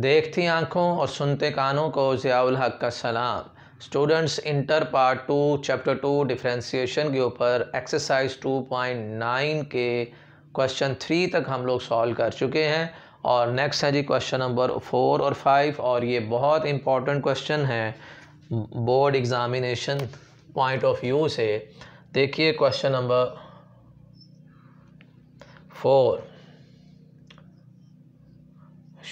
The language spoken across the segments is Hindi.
देखती आँखों और सुनते कानों को ज़ियाउल हक का सलाम students inter part two chapter two differentiation के ऊपर एक्सरसाइज टू पॉइंट नाइन के क्वेश्चन थ्री तक हम लोग सॉल्व कर चुके हैं और नेक्स्ट है जी क्वेश्चन नंबर फोर और फाइव और ये बहुत इंपॉर्टेंट क्वेश्चन है board examination point of view से देखिए question number four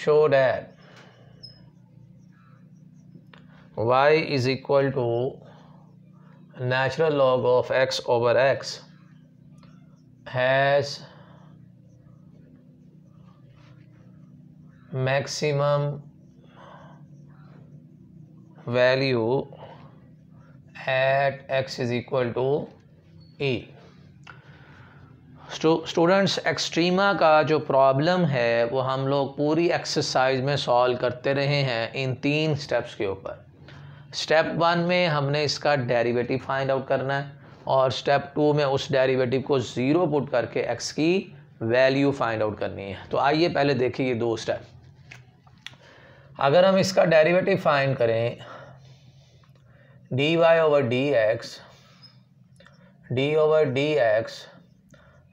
show that y is equal to natural log of x over x has maximum value at x is equal to e students extrema का जो प्रॉब्लम है वो हम लोग पूरी एक्सरसाइज में सॉल्व करते रहे हैं इन तीन स्टेप्स के ऊपर स्टेप वन में हमने इसका डेरिवेटिव फाइंड आउट करना है और स्टेप टू में उस डेरिवेटिव को ज़ीरो पुट करके एक्स की वैल्यू फाइंड आउट करनी है तो आइए पहले देखिए ये दो स्टेप अगर हम इसका डेरिवेटिव फाइंड करें d y over d x d over d x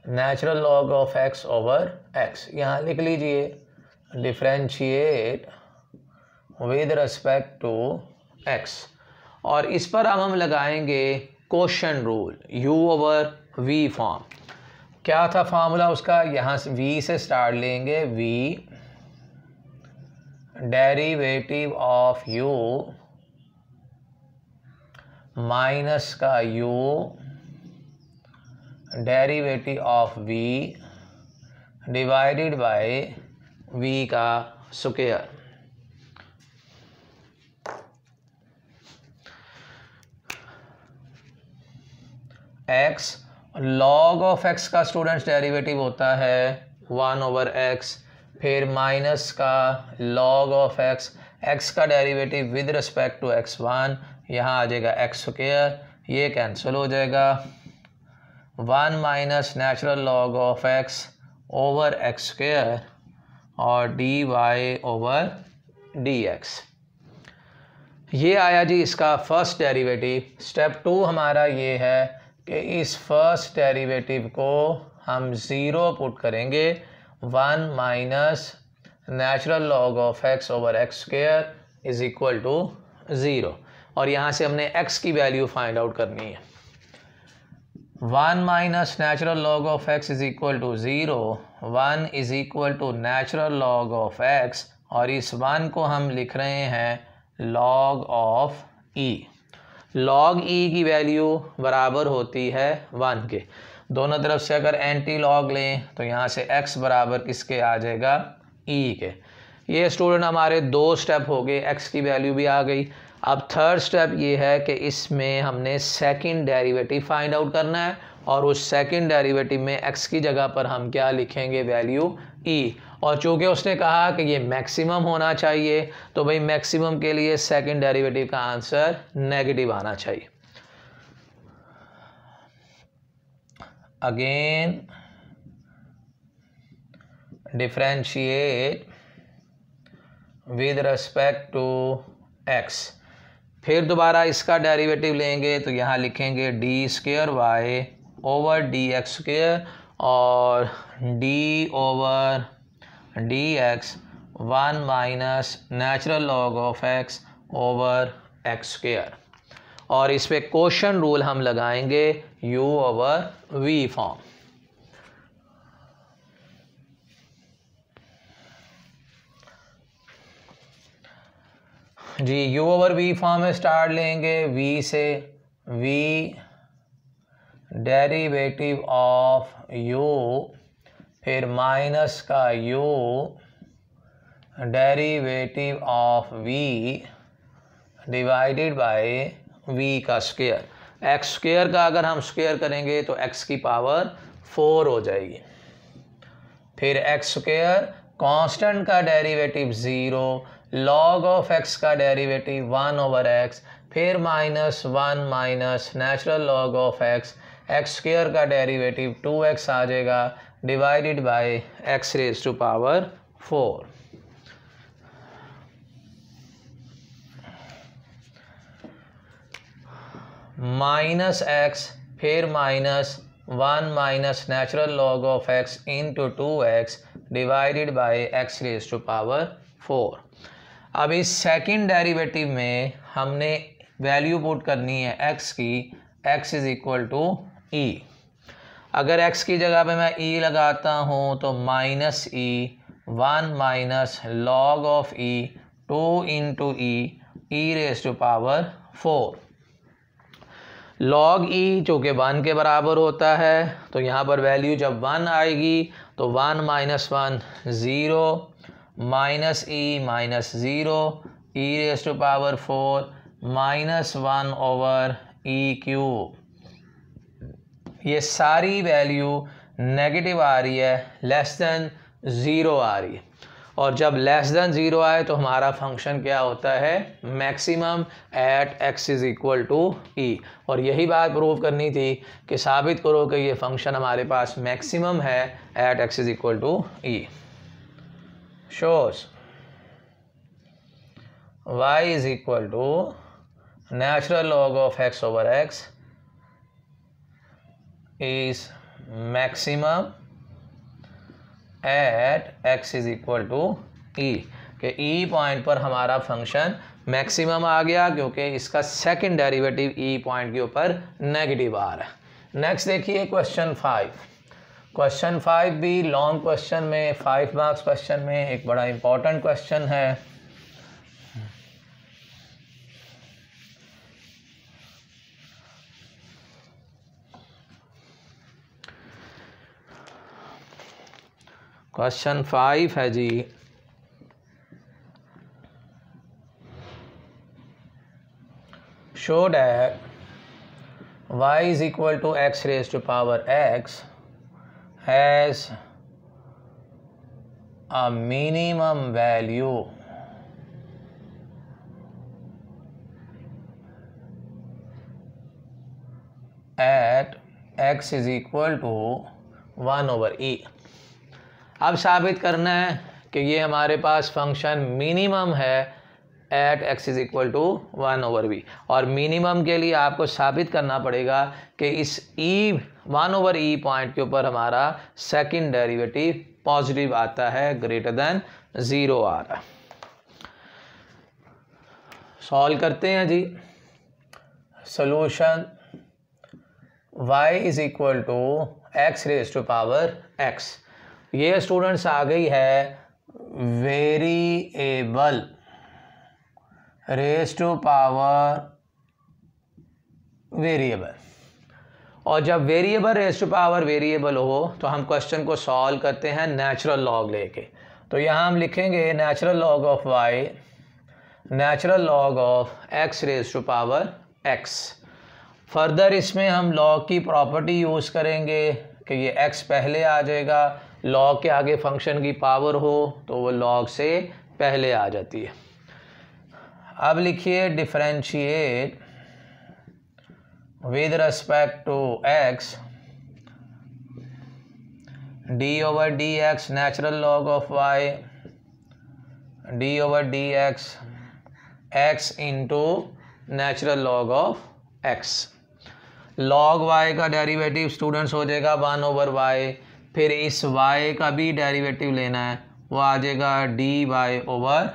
natural log of x over x यहाँ लिख लीजिए differentiate with respect to x और इस पर अब हम लगाएंगे question rule u over v form क्या था फार्मूला उसका यहाँ से वी से स्टार्ट लेंगे v derivative of u minus का u derivative of v divided by v का square x log of x का स्टूडेंट्स डेरिवेटिव होता है वन ओवर x फिर माइनस का log ऑफ x x का derivative with respect to x one यहाँ आ जाएगा एक्स स्क्र ये कैंसिल हो जाएगा one minus natural log of x over x square और d y over d x ये आया जी इसका फर्स्ट डेरिवेटिव स्टेप टू हमारा ये है कि इस फर्स्ट डेरिवेटिव को हम ज़ीरो पुट करेंगे one minus natural log of x over x square is equal to zero और यहाँ से हमने एक्स की वैल्यू फाइंड आउट करनी है one minus natural log of x is equal to zero one is equal to natural log of x और इस वन को हम लिख रहे हैं log of e log e की वैल्यू बराबर होती है वन के दोनों तरफ से अगर एंटी लॉग लें तो यहाँ से एक्स बराबर किसके आ जाएगा ई के ये स्टूडेंट हमारे दो स्टेप हो गए एक्स की वैल्यू भी आ गई अब थर्ड स्टेप ये है कि इसमें हमने सेकंड डेरिवेटिव फाइंड आउट करना है और उस सेकंड डेरिवेटिव में एक्स की जगह पर हम क्या लिखेंगे वैल्यू ई e। और चूंकि उसने कहा कि ये मैक्सिमम होना चाहिए तो भाई मैक्सिमम के लिए सेकंड डेरिवेटिव का आंसर नेगेटिव आना चाहिए again differentiate with respect to x फिर दोबारा इसका डेरिवेटिव लेंगे तो यहाँ लिखेंगे d square y over d x square और d over d x one minus natural log of x over x square और इस पर क्वेश्चन रूल हम लगाएंगे यू ओवर वी फॉर्म जी यू ओवर वी फॉर्म में स्टार्ट लेंगे वी से वी डेरिवेटिव ऑफ यू फिर माइनस का u derivative of v divided by v का स्क्वेयर एक्स स्क्र का अगर हम स्क्वेयर करेंगे तो एक्स की पावर फोर हो जाएगी फिर एक्स स्क्र कांस्टेंट का derivative zero log of x का डेरिवेटिव वन ओवर एक्स फिर minus one minus natural log of x x square का डेरिवेटिव टू एक्स आ जाएगा divided by x raise to power four minus x फिर minus one minus natural log of x into two x divided by x raise to power four अब इस सेकंड डेरिवेटिव में हमने वैल्यू पुट करनी है एक्स की x is equal to e अगर एक्स की जगह पे मैं ई e लगाता हूँ तो minus e one minus log of e two into e e raise to power four log e जो कि वन के बराबर होता है तो यहाँ पर वैल्यू जब वन आएगी तो one minus one zero minus e minus zero e raise to power four minus one over e q ये सारी वैल्यू नेगेटिव आ रही है लेस देन ज़ीरो आ रही है और जब लेस देन ज़ीरो आए तो हमारा फंक्शन क्या होता है maximum at x is equal to e और यही बात प्रूव करनी थी कि साबित करो कि ये फंक्शन हमारे पास मैक्सिमम है at x is equal to e shows y is equal to natural log of x over x is maximum at x is equal to e के ई पॉइंट पर हमारा फंक्शन मैक्सिमम आ गया क्योंकि इसका सेकंड डेरिवेटिव ई पॉइंट के ऊपर नेगेटिव आ रहा है नेक्स्ट देखिए क्वेश्चन फाइव क्वेश्चन फाइव भी लॉन्ग क्वेश्चन में फाइव मार्क्स क्वेश्चन में एक बड़ा इंपॉर्टेंट क्वेश्चन है क्वेश्चन फाइव है जी show that y is equal to x raise to power x has a minimum value at x is equal to one over e अब साबित करना है कि ये हमारे पास फंक्शन मिनिमम है at x is equal to one over v और मिनिमम के लिए आपको साबित करना पड़ेगा कि इस e one over e point के ऊपर हमारा सेकंड डेरिवेटिव पॉजिटिव आता है ग्रेटर देन ज़ीरो आ रहा सॉल्व करते हैं जी solution y is equal to x raise to power x ये स्टूडेंट्स आ गई है variable raise to power variable और जब variable raise to power variable हो तो हम क्वेश्चन को सॉल्व करते हैं नेचुरल लॉग लेके तो यहाँ हम लिखेंगे natural log of y natural log of x raise to power x further इसमें हम लॉग की प्रॉपर्टी यूज़ करेंगे कि ये एक्स पहले आ जाएगा लॉग के आगे फंक्शन की पावर हो तो वो लॉग से पहले आ जाती है अब लिखिए differentiate with respect to x d over d x natural log of y d over d x x into natural log of x log y का डेरिवेटिव स्टूडेंट्स हो जाएगा वन ओवर वाई फिर इस वाई का भी डेरिवेटिव लेना है वो आ जाएगा d y over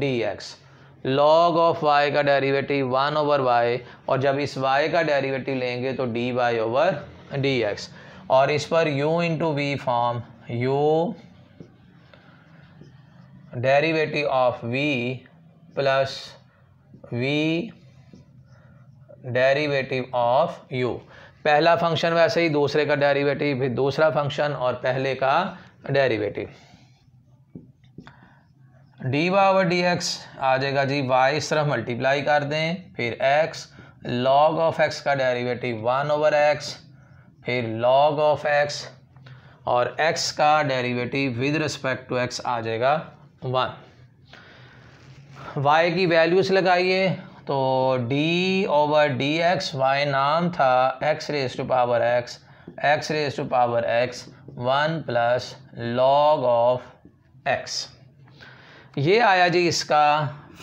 d x log of y का डेरिवेटिव वन ओवर वाई और जब इस वाई का डेरिवेटिव लेंगे तो d y over d x और इस पर u into v form u derivative of v plus v derivative of u पहला फंक्शन वैसे ही दूसरे का डेरिवेटिव फिर दूसरा फंक्शन और पहले का derivative d power d x आ जाएगा जी वाई इस तरफ मल्टीप्लाई कर दें फिर एक्स लॉग ऑफ एक्स का डेरिवेटिव वन ओवर एक्स फिर लॉग ऑफ एक्स और एक्स का derivative with respect to x आ जाएगा वन वाई की वैल्यूज़ लगाइए तो d over d x y नाम था x raise to power x x raise to power x one plus log of x ये आया जी इसका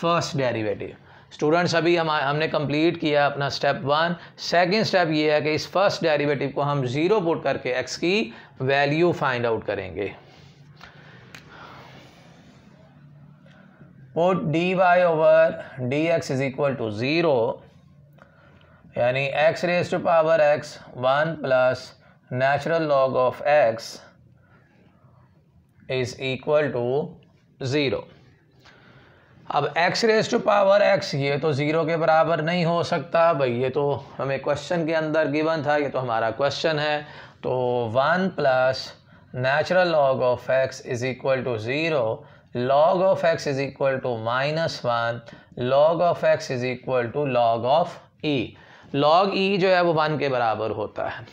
फर्स्ट डेरिवेटिव स्टूडेंट्स अभी हम हमने कंप्लीट किया अपना स्टेप वन सेकंड स्टेप ये है कि इस फर्स्ट डेरिवेटिव को हम ज़ीरो पुट करके एक्स की वैल्यू फाइंड आउट करेंगे put d y over d x is equal to zero यानी x raise to power x one plus natural log of x is equal to zero अब x raise to power x ये तो ज़ीरो के बराबर नहीं हो सकता भाई ये तो हमें क्वेश्चन के अंदर गिवन था ये तो हमारा क्वेश्चन है तो one plus natural log of x is equal to zero log of x is equal to minus one log of x is equal to log of e log e जो है वो वन के बराबर होता है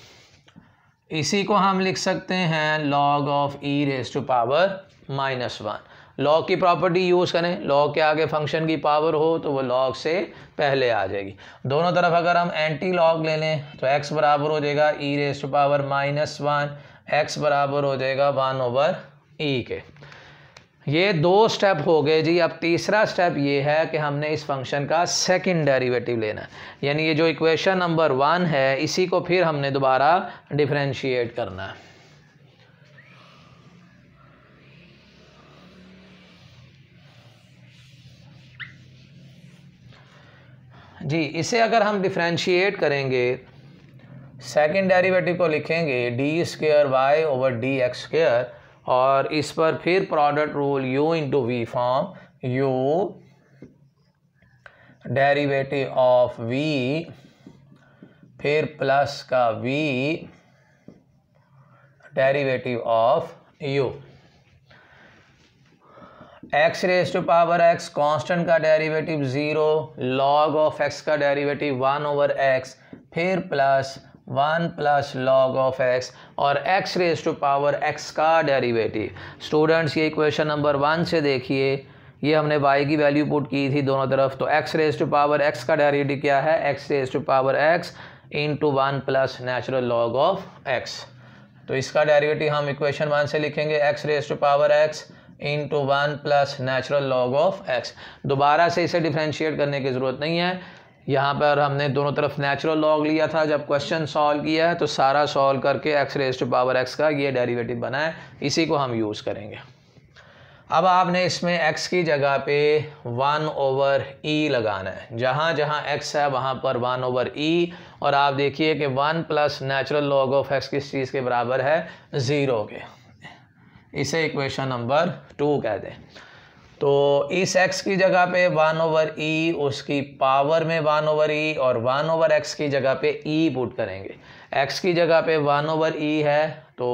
इसी को हम लिख सकते हैं log of e raise to power minus one log की प्रॉपर्टी यूज़ करें लॉ के आगे फंक्शन की पावर हो तो वो लॉग से पहले आ जाएगी दोनों तरफ अगर हम एंटी लॉग ले लें तो एक्स बराबर हो जाएगा e raise to power minus one x बराबर हो जाएगा वन ओवर ई के ये दो स्टेप हो गए जी अब तीसरा स्टेप ये है कि हमने इस फंक्शन का सेकंड डेरिवेटिव लेना है यानी ये जो इक्वेशन नंबर वन है इसी को फिर हमने दोबारा डिफ्रेंशिएट करना है जी इसे अगर हम डिफ्रेंशिएट करेंगे सेकेंड डेरिवेटिव को लिखेंगे d square y over d x square और इस पर फिर product rule u into v form u derivative of v फिर प्लस का v derivative of u x raise to power x constant का derivative zero log of x का डेरिवेटिव वन ओवर एक्स फिर plus one plus log of x और x raise to power x का डेरिवेटिव स्टूडेंट्स ये क्वेश्चन नंबर वन से देखिए ये हमने वाई की वैल्यू पुट की थी दोनों तरफ तो x raise to power x का डेरिवेटिव क्या है x raise to power x into one plus natural log of x तो इसका डेरिवेटिव हम इक्वेशन वन से लिखेंगे x raise to power x into one plus natural log of x दोबारा से इसे डिफ्रेंशिएट करने की ज़रूरत नहीं है यहाँ पर हमने दोनों तरफ नेचुरल लॉग लिया था जब क्वेश्चन सॉल्व किया है तो सारा सॉल्व करके x raise to power x का ये डेरिवेटिव बना है इसी को हम यूज़ करेंगे अब आपने इसमें एक्स की जगह पे वन ओवर ई लगाना है जहाँ जहाँ एक्स है वहाँ पर वन ओवर ई और आप देखिए कि one plus natural log of x किस चीज़ के बराबर है ज़ीरो के इसे इक्वेशन नंबर टू कह दें तो इस एक्स की जगह पे वन ओवर ई उसकी पावर में वन ओवर ई और वन ओवर एक्स की जगह पे ई e पुट करेंगे एक्स की जगह पे वन ओवर ई है तो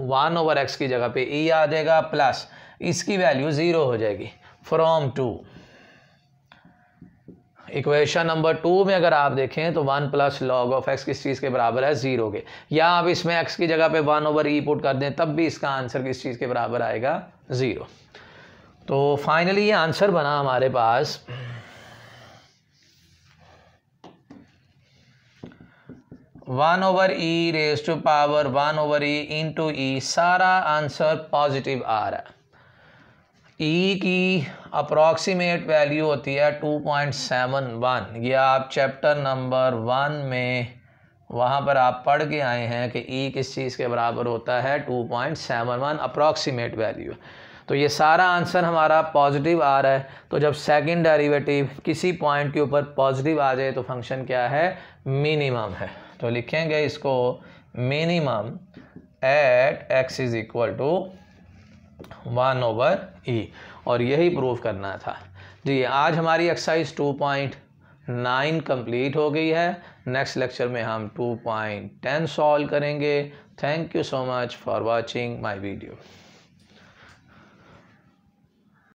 वन ओवर एक्स की जगह पे ई e आ जाएगा प्लस इसकी वैल्यू ज़ीरो हो जाएगी from two equation number two में अगर आप देखें तो one plus log of x किस चीज़ के बराबर है ज़ीरो के या आप इसमें एक्स की जगह पे वन ओवर ई पुट कर दें तब भी इसका आंसर किस चीज़ के बराबर आएगा ज़ीरो तो फाइनली ये आंसर बना हमारे पास one over e raise to power one over e into e सारा आंसर पॉजिटिव आ रहा है ई e की अप्रॉक्सीमेट वैल्यू होती है टू पॉइंट सेवन वन ये आप चैप्टर नंबर वन में वहाँ पर आप पढ़ के आए हैं कि ई e किस चीज़ के बराबर होता है two point seven one approximate value तो ये सारा आंसर हमारा पॉजिटिव आ रहा है तो जब सेकंड डेरिवेटिव किसी पॉइंट के ऊपर पॉजिटिव आ जाए तो फंक्शन क्या है मिनिमम है तो लिखेंगे इसको minimum at x is equal to one over e e. और यही प्रूव करना था जी आज हमारी exercise two point nine complete हो गई है नेक्स्ट लेक्चर में हम टू पॉइंट टेन सॉल्व करेंगे thank you so much for watching my video